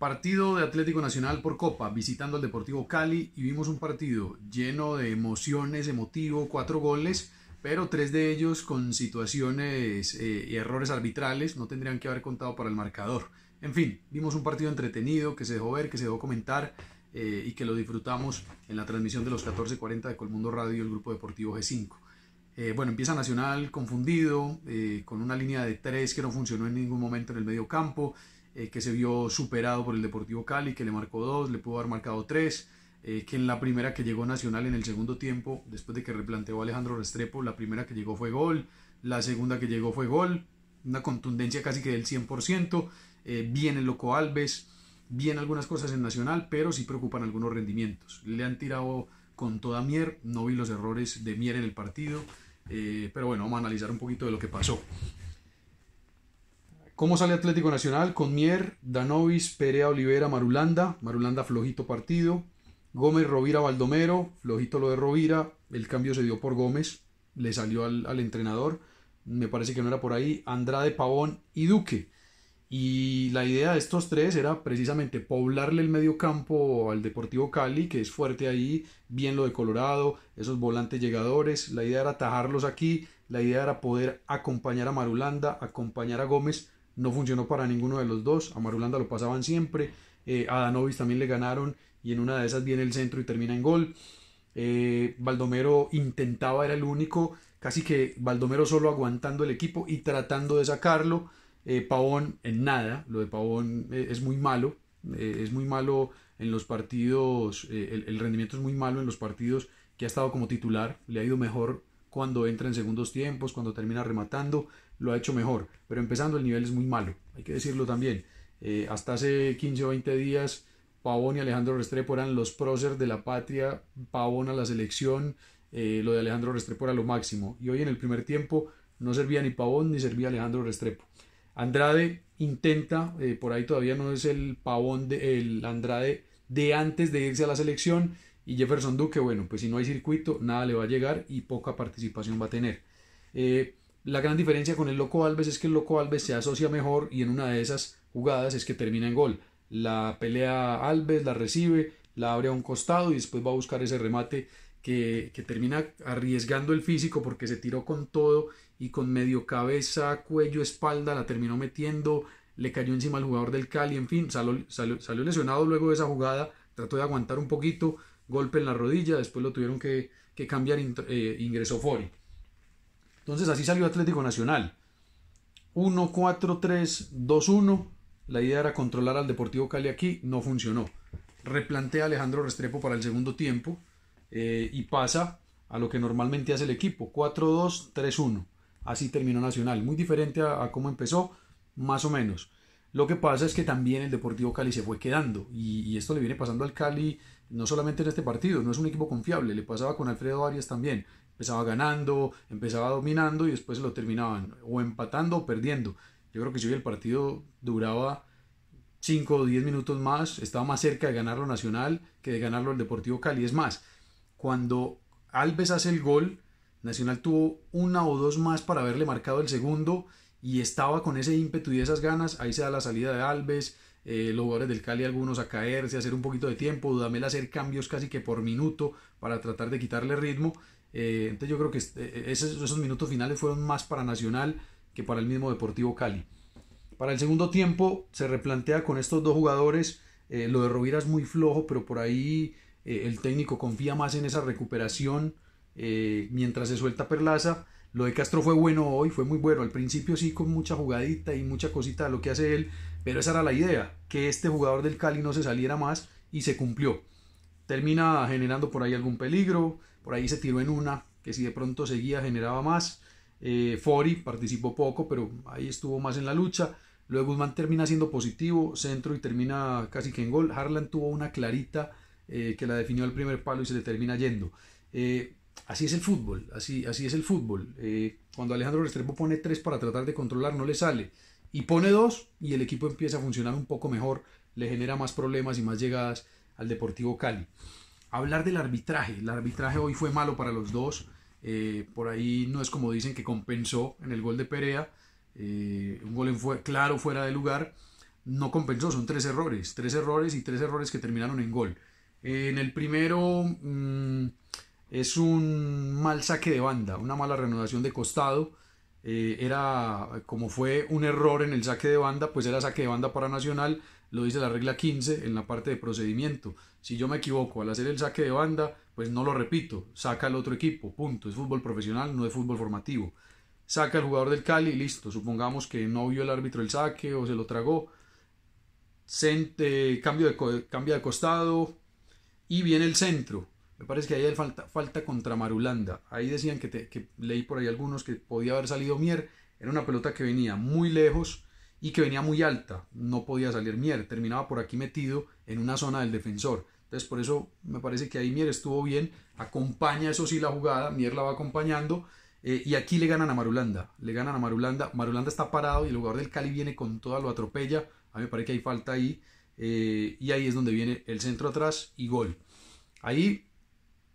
Partido de Atlético Nacional por Copa, visitando al Deportivo Cali y vimos un partido lleno de emociones, emotivo, cuatro goles, pero tres de ellos con situaciones eh, y errores arbitrales, no tendrían que haber contado para el marcador. En fin, vimos un partido entretenido que se dejó ver, que se dejó comentar eh, y que lo disfrutamos en la transmisión de los 14:40 de Colmundo Radio y el Grupo Deportivo G5. Eh, bueno, empieza Nacional confundido, con una línea de tres que no funcionó en ningún momento en el medio campo. Eh, que se vio superado por el Deportivo Cali, que le marcó dos, le pudo haber marcado tres, eh, que en la primera que llegó Nacional en el segundo tiempo, después de que replanteó Alejandro Restrepo, la primera que llegó fue gol, la segunda que llegó fue gol, una contundencia casi que del 100%, eh, bien el Loco Alves, bien algunas cosas en Nacional, pero sí preocupan algunos rendimientos. Le han tirado con toda Mier, no vi los errores de Mier en el partido, eh, pero bueno, vamos a analizar un poquito de lo que pasó. ¿Cómo sale Atlético Nacional? Con Mier, Danovis, Perea, Olivera, Marulanda. Marulanda flojito partido. Gómez, Rovira, Baldomero. Flojito lo de Rovira. El cambio se dio por Gómez. Le salió al, al entrenador. Me parece que no era por ahí. Andrade, Pavón y Duque. Y la idea de estos tres era precisamente poblarle el medio campo al Deportivo Cali, que es fuerte ahí, bien lo de Colorado, esos volantes llegadores. La idea era atajarlos aquí, la idea era poder acompañar a Marulanda, acompañar a Gómez no funcionó para ninguno de los dos, a Marulanda lo pasaban siempre, eh, a Danovis también le ganaron y en una de esas viene el centro y termina en gol. Eh, Baldomero intentaba, era el único, casi que Baldomero solo aguantando el equipo y tratando de sacarlo. Eh, Pavón en nada, lo de Pavón es muy malo, es muy malo en los partidos, el rendimiento es muy malo en los partidos que ha estado como titular, le ha ido mejor cuando entra en segundos tiempos, cuando termina rematando, lo ha hecho mejor. Pero empezando el nivel es muy malo, hay que decirlo también. Eh, hasta hace 15 o 20 días, Pavón y Alejandro Restrepo eran los próceres de la patria, Pavón a la selección, eh, lo de Alejandro Restrepo era lo máximo. Y hoy en el primer tiempo no servía ni Pavón ni servía Alejandro Restrepo. Andrade intenta, eh, por ahí todavía no es el Pavón, de, el Andrade de antes de irse a la selección, y Jefferson Duque, bueno, pues si no hay circuito, nada le va a llegar y poca participación va a tener. Eh, la gran diferencia con el Loco Alves es que el Loco Alves se asocia mejor y en una de esas jugadas es que termina en gol. La pelea Alves, la recibe, la abre a un costado y después va a buscar ese remate que, termina arriesgando el físico porque se tiró con todo y con medio cabeza, cuello, espalda, la terminó metiendo, le cayó encima al jugador del Cali, en fin, salió lesionado luego de esa jugada, trató de aguantar un poquito, golpe en la rodilla, después lo tuvieron que, cambiar, eh, ingresó Fori. Entonces así salió Atlético Nacional. 1-4-3-2-1. La idea era controlar al Deportivo Cali aquí, no funcionó. Replantea Alejandro Restrepo para el segundo tiempo eh, y pasa a lo que normalmente hace el equipo, 4-2-3-1. Así terminó Nacional, muy diferente a cómo empezó, más o menos. Lo que pasa es que también el Deportivo Cali se fue quedando y, esto le viene pasando al Cali no solamente en este partido, no es un equipo confiable, le pasaba con Alfredo Arias también. Empezaba ganando, empezaba dominando y después lo terminaban o empatando o perdiendo. Yo creo que si hoy el partido duraba 5 o 10 minutos más, estaba más cerca de ganarlo Nacional que de ganarlo el Deportivo Cali. Es más, cuando Alves hace el gol, Nacional tuvo una o dos más para haberle marcado el segundo y estaba con ese ímpetu y esas ganas, ahí se da la salida de Alves, eh, los jugadores del Cali algunos a caerse, a hacer un poquito de tiempo, Dudamel a hacer cambios casi que por minuto para tratar de quitarle ritmo. Eh, entonces yo creo que eh, esos, minutos finales fueron más para Nacional que para el mismo Deportivo Cali. Para el segundo tiempo se replantea con estos dos jugadores, lo de Rovira es muy flojo, pero por ahí el técnico confía más en esa recuperación mientras se suelta Perlaza lo de Castro fue bueno hoy, fue muy bueno. Al principio sí, con mucha jugadita y mucha cosita de lo que hace él, pero esa era la idea, que este jugador del Cali no se saliera más y se cumplió. Termina generando por ahí algún peligro, por ahí se tiró en una, que si de pronto seguía generaba más. Eh, Fori participó poco, pero ahí estuvo más en la lucha. Luego Guzmán termina siendo positivo, centro y termina casi que en gol. Harlan tuvo una clarita eh, que la definió al primer palo y se le termina yendo. Eh, Así es el fútbol, así, así es el fútbol. Eh, cuando Alejandro Restrepo pone tres para tratar de controlar, no le sale. Y pone dos y el equipo empieza a funcionar un poco mejor, le genera más problemas y más llegadas al Deportivo Cali. Hablar del arbitraje. El arbitraje hoy fue malo para los dos. Eh, por ahí no es como dicen que compensó en el gol de Perea. Eh, un gol fue, claro fuera de lugar. No compensó, son tres errores. Tres errores y tres errores que terminaron en gol. en el primero... Mm, es un mal saque de banda, una mala renovación de costado. Eh, era como fue un error en el saque de banda, pues era saque de banda para Nacional, lo dice la regla 15 en la parte de procedimiento. Si yo me equivoco al hacer el saque de banda, pues no lo repito, saca al otro equipo, punto. Es fútbol profesional, no es fútbol formativo. Saca al jugador del Cali, listo. Supongamos que no vio el árbitro el saque o se lo tragó. Eh, cambio de, cambia de costado y viene el centro. Me parece que ahí hay falta, contra Marulanda. Ahí decían que, leí por ahí algunos que podía haber salido Mier. Era una pelota que venía muy lejos y que venía muy alta. No podía salir Mier. Terminaba por aquí metido en una zona del defensor. Entonces, por eso me parece que ahí Mier estuvo bien. Acompaña, eso sí, la jugada. Mier la va acompañando. Eh, y aquí le ganan a Marulanda. Le ganan a Marulanda. Marulanda está parado y el jugador del Cali viene con toda, lo atropella. A mí me parece que hay falta ahí. Eh, y ahí es donde viene el centro atrás y gol. Ahí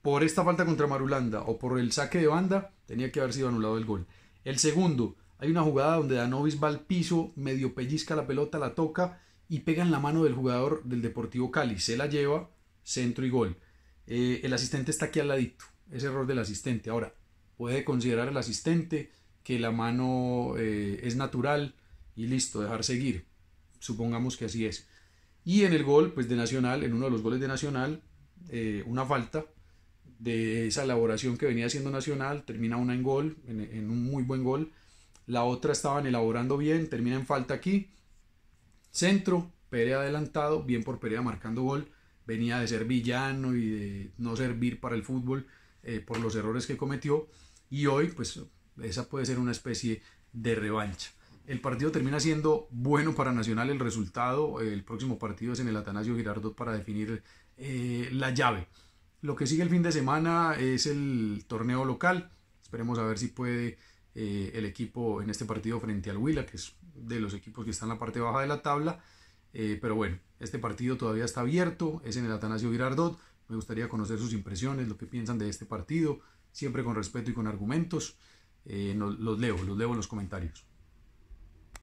por esta falta contra Marulanda o por el saque de banda, tenía que haber sido anulado el gol. El segundo, hay una jugada donde Danovis va al piso, medio pellizca la pelota, la toca y pega en la mano del jugador del Deportivo Cali. Se la lleva, centro y gol. Eh, el asistente está aquí al ladito. Es error del asistente. Ahora, puede considerar el asistente que la mano eh, es natural y listo, dejar seguir. Supongamos que así es. Y en el gol, pues de Nacional, en uno de los goles de Nacional, eh, una falta de esa elaboración que venía haciendo Nacional, termina una en gol, en, un muy buen gol, la otra estaban elaborando bien, termina en falta aquí, centro, Perea adelantado, bien por Perea marcando gol, venía de ser villano y de no servir para el fútbol eh, por los errores que cometió, y hoy pues esa puede ser una especie de revancha. El partido termina siendo bueno para Nacional el resultado, el próximo partido es en el Atanasio Girardot para definir eh, la llave. Lo que sigue el fin de semana es el torneo local. Esperemos a ver si puede eh, el equipo en este partido frente al Huila, que es de los equipos que están en la parte baja de la tabla. Eh, pero bueno, este partido todavía está abierto, es en el Atanasio Girardot. Me gustaría conocer sus impresiones, lo que piensan de este partido, siempre con respeto y con argumentos. Eh, los leo, los leo en los comentarios.